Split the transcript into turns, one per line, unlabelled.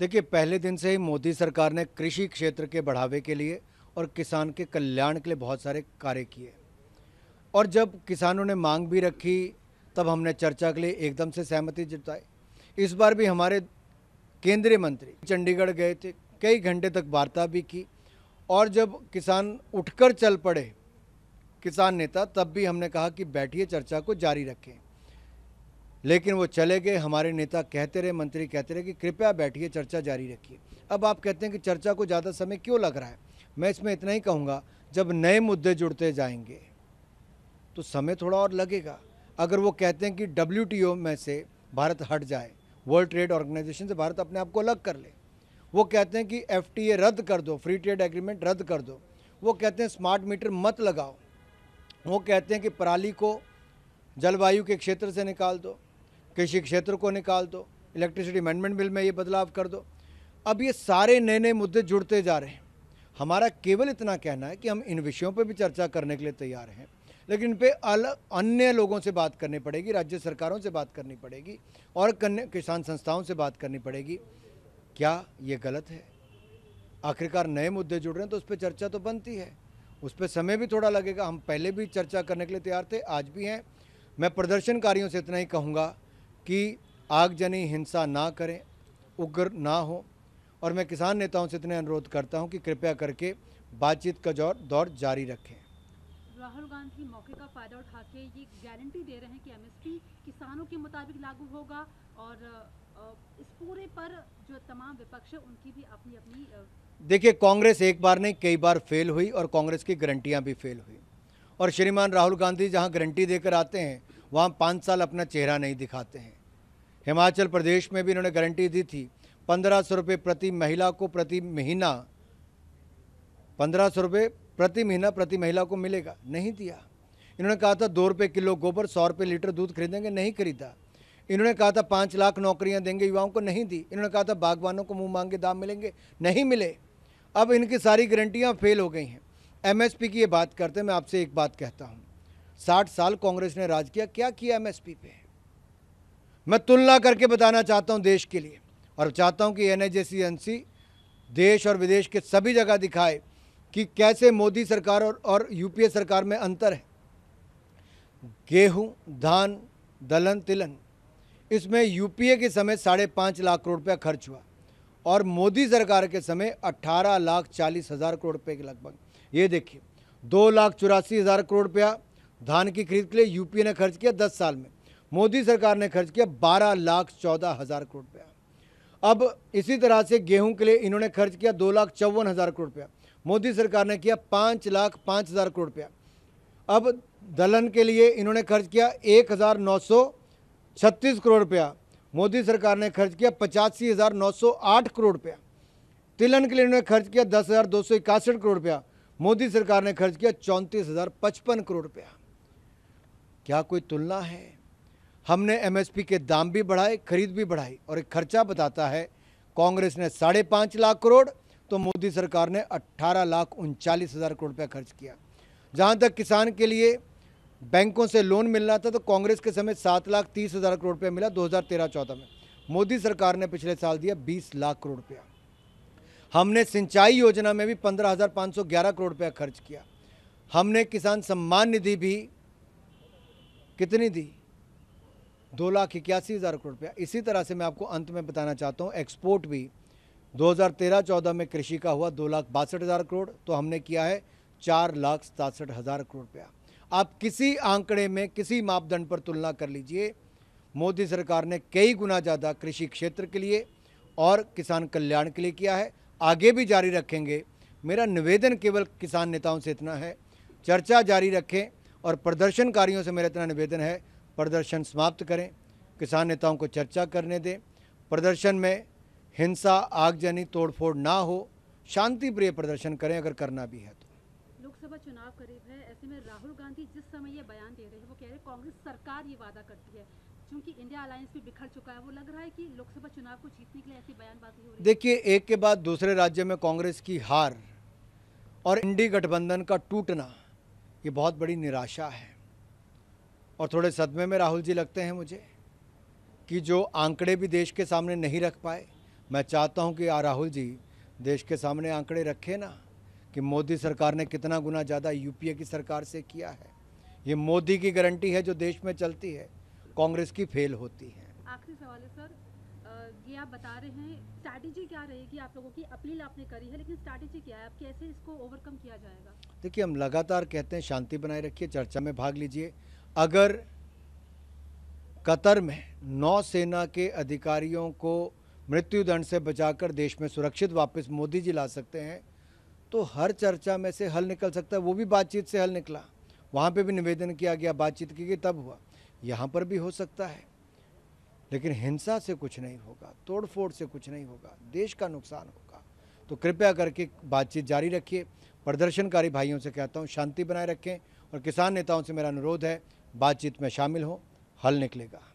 देखिए पहले दिन से ही मोदी सरकार ने कृषि क्षेत्र के बढ़ावे के लिए और किसान के कल्याण के लिए बहुत सारे कार्य किए और जब किसानों ने मांग भी रखी तब हमने चर्चा के लिए एकदम से सहमति जताई इस बार भी हमारे केंद्रीय मंत्री चंडीगढ़ गए थे कई घंटे तक वार्ता भी की और जब किसान उठकर चल पड़े किसान नेता तब भी हमने कहा कि बैठिए चर्चा को जारी रखें लेकिन वो चले गए हमारे नेता कहते रहे मंत्री कहते रहे कि कृपया बैठिए चर्चा जारी रखिए अब आप कहते हैं कि चर्चा को ज़्यादा समय क्यों लग रहा है मैं इसमें इतना ही कहूँगा जब नए मुद्दे जुड़ते जाएंगे तो समय थोड़ा और लगेगा अगर वो कहते हैं कि डब्ल्यू में से भारत हट जाए वर्ल्ड ट्रेड ऑर्गेनाइजेशन से भारत अपने आप को अलग कर ले वो कहते हैं कि एफ रद्द कर दो फ्री ट्रेड एग्रीमेंट रद्द कर दो वो कहते हैं स्मार्ट मीटर मत लगाओ वो कहते हैं कि पराली को जलवायु के क्षेत्र से निकाल दो कृषि क्षेत्र को निकाल दो इलेक्ट्रिसिटी अमेंडमेंट बिल में ये बदलाव कर दो अब ये सारे नए नए मुद्दे जुड़ते जा रहे हैं हमारा केवल इतना कहना है कि हम इन विषयों पर भी चर्चा करने के लिए तैयार हैं लेकिन इन पे अलग अन्य लोगों से बात करनी पड़ेगी राज्य सरकारों से बात करनी पड़ेगी और किसान संस्थाओं से बात करनी पड़ेगी क्या ये गलत है आखिरकार नए मुद्दे जुड़ रहे हैं तो उस पर चर्चा तो बनती है उस पर समय भी थोड़ा लगेगा हम पहले भी चर्चा करने के लिए तैयार थे आज भी हैं मैं प्रदर्शनकारियों से इतना ही कहूँगा कि आगजनी हिंसा ना करें उग्र ना हो और मैं किसान नेताओं से इतने अनुरोध करता हूं कि कृपया करके बातचीत का जोर दौर जारी रखें
राहुल गांधी मौके का फायदा उठा के ये गारंटी दे रहे हैं कि एमएसपी किसानों के मुताबिक लागू होगा और इस पूरे पर जो तमाम विपक्ष है उनकी भी
अपनी अपनी देखिए कांग्रेस एक बार नहीं कई बार फेल हुई और कांग्रेस की गारंटियाँ भी फेल हुई और श्रीमान राहुल गांधी जहाँ गारंटी देकर आते हैं वहाँ पाँच साल अपना चेहरा नहीं दिखाते हैं हिमाचल प्रदेश में भी इन्होंने गारंटी दी थी पंद्रह सौ रुपये प्रति महिला को प्रति महीना पंद्रह सौ रुपये प्रति महीना प्रति महिला को मिलेगा नहीं दिया इन्होंने कहा था दो रुपये किलो गोबर सौ रुपये लीटर दूध खरीदेंगे नहीं खरीदा इन्होंने कहा था पाँच लाख नौकरियां देंगे युवाओं को नहीं दी इन्होंने कहा था बागवानों को मुँह मांगे दाम मिलेंगे नहीं मिले अब इनकी सारी गारंटियाँ फेल हो गई हैं एम की ये बात करते मैं आपसे एक बात कहता हूँ साठ साल कांग्रेस ने राज किया क्या किया पी पे मैं तुलना करके बताना चाहता हूँ देश के लिए और चाहता हूँ कि एन एजेंसी देश और विदेश के सभी जगह दिखाए कि कैसे मोदी सरकार और, और यूपीए सरकार में अंतर है गेहूं धान दलहन तिलहन इसमें यूपीए के समय साढ़े पाँच लाख करोड़ रुपया खर्च हुआ और मोदी सरकार के समय अट्ठारह लाख चालीस हज़ार करोड़ रुपये के लगभग ये देखिए दो लाख चौरासी हज़ार करोड़ रुपया धान की खरीद के लिए यूपीए ने खर्च किया दस साल में मोदी सरकार ने खर्च किया बारह लाख चौदह हज़ार करोड़ रुपया अब इसी तरह से गेहूं के लिए इन्होंने खर्च किया दो लाख चौवन हज़ार करोड़ रुपया मोदी सरकार ने किया पाँच लाख पाँच हज़ार करोड़ रुपया अब दलहन के लिए इन्होंने खर्च किया एक हज़ार नौ सौ छत्तीस करोड़ रुपया मोदी सरकार ने खर्च किया पचासी हज़ार नौ सौ आठ करोड़ रुपया तिलहन के लिए इन्होंने खर्च किया दस हज़ार दो सौ इक्यासठ करोड़ रुपया मोदी सरकार ने खर्च किया चौंतीस हज़ार पचपन करोड़ रुपया क्या कोई तुलना है हमने एमएसपी के दाम भी बढ़ाए खरीद भी बढ़ाई और एक खर्चा बताता है कांग्रेस ने साढ़े पाँच लाख करोड़ तो मोदी सरकार ने अट्ठारह लाख उनचालीस हज़ार करोड़ रुपया खर्च किया जहाँ तक किसान के लिए बैंकों से लोन मिल रहा था तो कांग्रेस के समय सात लाख तीस हज़ार करोड़ रुपया मिला 2013-14 में मोदी सरकार ने पिछले साल दिया बीस लाख करोड़ रुपया हमने सिंचाई योजना में भी पंद्रह हज़ार पाँच सौ ग्यारह करोड़ रुपया खर्च किया हमने किसान सम्मान निधि भी कितनी दी दो लाख इक्यासी हज़ार करोड़ रुपया इसी तरह से मैं आपको अंत में बताना चाहता हूँ एक्सपोर्ट भी 2013-14 में कृषि का हुआ दो लाख बासठ हज़ार करोड़ तो हमने किया है चार लाख सतासठ हज़ार करोड़ रुपया आप किसी आंकड़े में किसी मापदंड पर तुलना कर लीजिए मोदी सरकार ने कई गुना ज़्यादा कृषि क्षेत्र के लिए और किसान कल्याण के लिए किया है आगे भी जारी रखेंगे मेरा निवेदन केवल किसान नेताओं से इतना है चर्चा जारी रखें और प्रदर्शनकारियों से मेरा इतना निवेदन है प्रदर्शन समाप्त करें किसान नेताओं को चर्चा करने दें प्रदर्शन में हिंसा आगजनी तोड़फोड़ ना हो शांति प्रिय प्रदर्शन करें अगर करना भी है तो
लोकसभा चुनाव करीब है ऐसे में राहुल गांधी जिस समय ये बयान दे रहे हैं वो कह रहे हैं कांग्रेस सरकार ये वादा करती है क्योंकि इंडिया अलायंस भी बिखर चुका है वो लग रहा है कि लोकसभा चुनाव को जीतने के लिए ऐसी बयानबाजी हो रही है
देखिए एक के बाद दूसरे राज्य में कांग्रेस की हार और इंडी गठबंधन का टूटना ये बहुत बड़ी निराशा है और थोड़े सदमे में राहुल जी लगते हैं मुझे कि जो आंकड़े भी देश के सामने नहीं रख पाए मैं चाहता हूं कि राहुल जी देश के सामने आंकड़े रखे ना कि मोदी सरकार ने कितना गुना ज़्यादा यूपीए की सरकार से किया है ये मोदी की गारंटी है जो देश में चलती है कांग्रेस की फेल होती है
आखिरी सवाल है सर ये आप बता रहे हैं स्ट्रैटेजी क्या रहेगी आप लोगों की अपील आपने करी है लेकिन स्ट्रैटेजी क्या है आप कैसे इसको ओवरकम किया जाएगा
देखिए हम लगातार कहते हैं शांति बनाए रखिए चर्चा में भाग लीजिए अगर कतर में नौसेना के अधिकारियों को मृत्युदंड से बचाकर देश में सुरक्षित वापस मोदी जी ला सकते हैं तो हर चर्चा में से हल निकल सकता है वो भी बातचीत से हल निकला वहाँ पे भी निवेदन किया गया बातचीत की गई तब हुआ यहाँ पर भी हो सकता है लेकिन हिंसा से कुछ नहीं होगा तोड़फोड़ से कुछ नहीं होगा देश का नुकसान होगा तो कृपया करके बातचीत जारी रखिए प्रदर्शनकारी भाइयों से कहता हूँ शांति बनाए रखें और किसान नेताओं से मेरा अनुरोध है बातचीत में शामिल हों हल निकलेगा